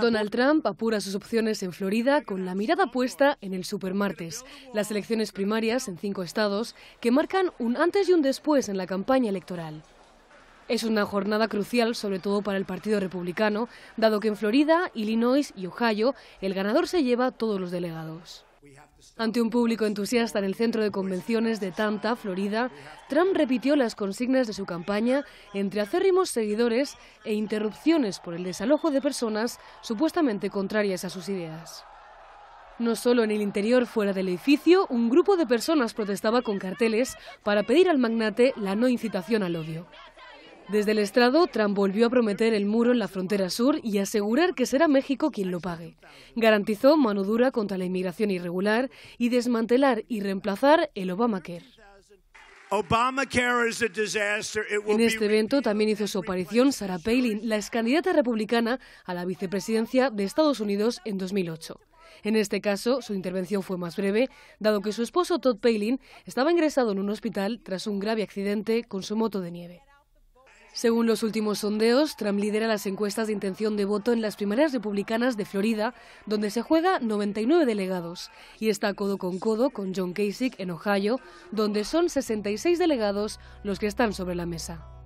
Donald Trump apura sus opciones en Florida con la mirada puesta en el supermartes, las elecciones primarias en cinco estados que marcan un antes y un después en la campaña electoral. Es una jornada crucial, sobre todo para el Partido Republicano, dado que en Florida, Illinois y Ohio el ganador se lleva todos los delegados. Ante un público entusiasta en el centro de convenciones de Tampa, Florida, Trump repitió las consignas de su campaña entre acérrimos seguidores e interrupciones por el desalojo de personas supuestamente contrarias a sus ideas. No solo en el interior, fuera del edificio, un grupo de personas protestaba con carteles para pedir al magnate la no incitación al odio. Desde el estrado, Trump volvió a prometer el muro en la frontera sur y asegurar que será México quien lo pague. Garantizó mano dura contra la inmigración irregular y desmantelar y reemplazar el Obamacare. En este evento también hizo su aparición Sarah Palin, la excandidata republicana a la vicepresidencia de Estados Unidos en 2008. En este caso, su intervención fue más breve, dado que su esposo Todd Palin estaba ingresado en un hospital tras un grave accidente con su moto de nieve. Según los últimos sondeos, Trump lidera las encuestas de intención de voto en las primeras republicanas de Florida, donde se juega 99 delegados, y está codo con codo con John Kasich en Ohio, donde son 66 delegados los que están sobre la mesa.